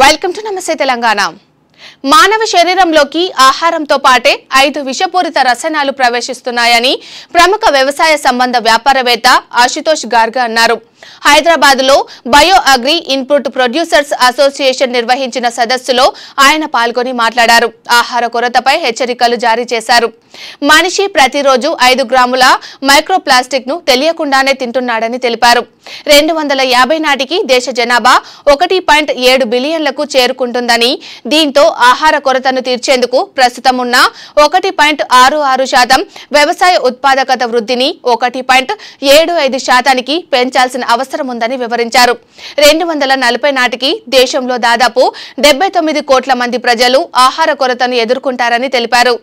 welcome to నమస్తే తెలంగాణ మానవ శరీరంలోకి ఆహారంతో పాటే ఐదు విషపూరిత రసాయనాలు ప్రవేశిస్తున్నాయని ప్రముఖ వ్యవసాయ సంబంధ వ్యాపారవేత్త ఆశుతోష్ గార్గ అన్నారు హైదరాబాద్ లో bio agri input producers association నిర్వహించిన సదస్సులో ఆయన పాల్గొని మాట్లాడారు ఆహార కొరతపై హెచ్చరికలు జారీ చేశారు మనిషి ప్రతిరోజు ఐదు గ్రాముల ప్లాస్టిక్ ను తెలియకుండానే తింటున్నాడని తెలిపారు రెండు వందల యాభై నాటికి దేశ జనాభా ఒకటి పాయింట్ ఏడు బిలియన్లకు చేరుకుంటుందని దీంతో ఆహార కొరతను తీర్చేందుకు ప్రస్తుతం ఉన్న ఒకటి పాయింట్ ఆరు ఆరు శాతం వ్యవసాయ ఉత్పాదకత వృద్ధిని ఒకటి పాయింట్ ఏడు ఐదు శాతానికి పెంచాల్సిన అవసరం ఉందని వివరించారు రెండు వందల నలభై నాటికి దేశంలో దాదాపు డెబ్బై తొమ్మిది కోట్ల మంది ప్రజలు ఆహార కొరతను ఎదుర్కొంటారని తెలిపారు